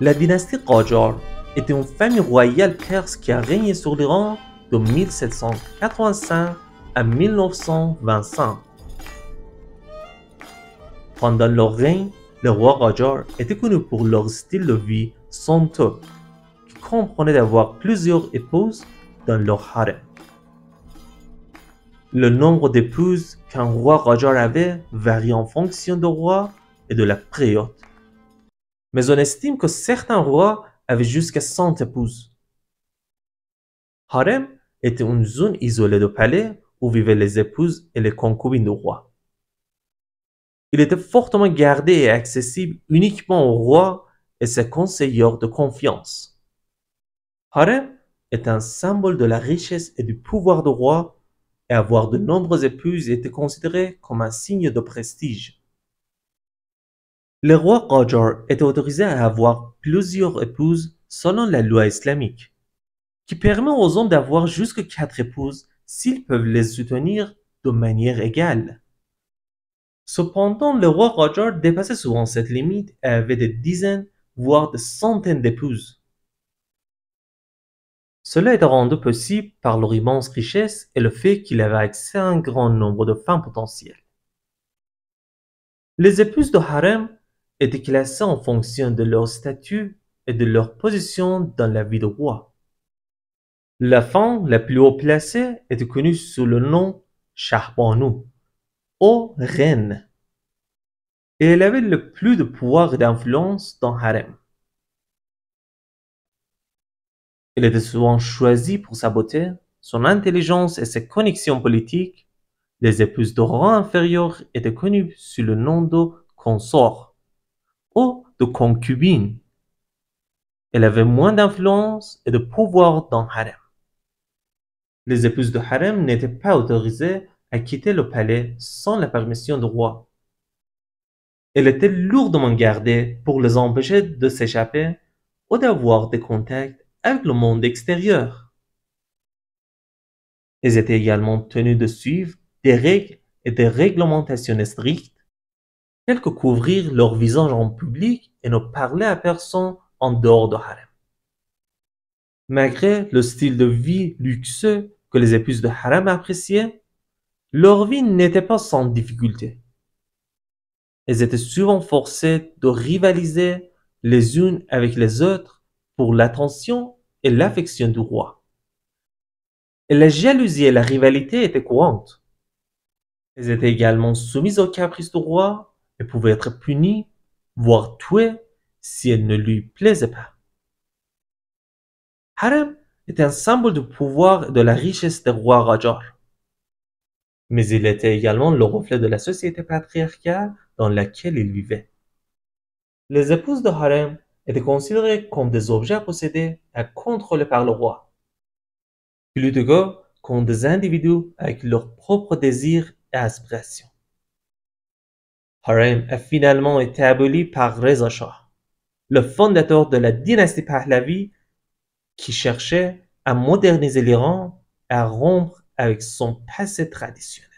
La dynastie Qajar était une famille royale perse qui a régné sur l'Iran de 1785 à 1925. Pendant leur règne, le roi Qajar était connu pour leur style de vie santo, qui comprenait d'avoir plusieurs épouses dans leur harem. Le nombre d'épouses qu'un roi Qajar avait varie en fonction du roi et de la période mais on estime que certains rois avaient jusqu'à 100 épouses. Harem était une zone isolée de palais où vivaient les épouses et les concubines du roi. Il était fortement gardé et accessible uniquement au roi et ses conseillers de confiance. Harem est un symbole de la richesse et du pouvoir du roi et avoir de nombreuses épouses était considéré comme un signe de prestige. Le roi Qajar était autorisé à avoir plusieurs épouses selon la loi islamique, qui permet aux hommes d'avoir jusqu'à quatre épouses s'ils peuvent les soutenir de manière égale. Cependant, le roi Roger dépassait souvent cette limite et avait des dizaines, voire des centaines d'épouses. Cela est rendu possible par leur immense richesse et le fait qu'il avait accès à un grand nombre de femmes potentielles. Les épouses de harem étaient classés en fonction de leur statut et de leur position dans la vie de roi. La femme la plus haut placée était connue sous le nom Shahbanou, ou reine. Et elle avait le plus de pouvoir et d'influence dans Harem. Elle était souvent choisie pour sa beauté, son intelligence et ses connexions politiques. Les épouses de rang inférieur étaient connues sous le nom de consort de concubines. Elle avait moins d'influence et de pouvoir dans harem. Les épouses de harem n'étaient pas autorisées à quitter le palais sans la permission du roi. Elle était lourdement gardée pour les empêcher de s'échapper ou d'avoir des contacts avec le monde extérieur. Elles étaient également tenues de suivre des règles et des réglementations strictes tels que couvrir leur visage en public et ne parler à personne en dehors de harem. Malgré le style de vie luxueux que les épouses de harem appréciaient, leur vie n'était pas sans difficulté. Elles étaient souvent forcées de rivaliser les unes avec les autres pour l'attention et l'affection du roi. Et la jalousie et la rivalité étaient courantes. Elles étaient également soumises aux caprices du roi et pouvait être puni, voire tué, si elle ne lui plaisait pas. Harem est un symbole du pouvoir et de la richesse du roi Rajar. Mais il était également le reflet de la société patriarcale dans laquelle il vivait. Les épouses de harem étaient considérées comme des objets à posséder et contrôlés par le roi, de que comme des individus avec leurs propres désirs et aspirations. Harem a finalement été aboli par Reza Shah, le fondateur de la dynastie Pahlavi qui cherchait à moderniser l'Iran et à rompre avec son passé traditionnel.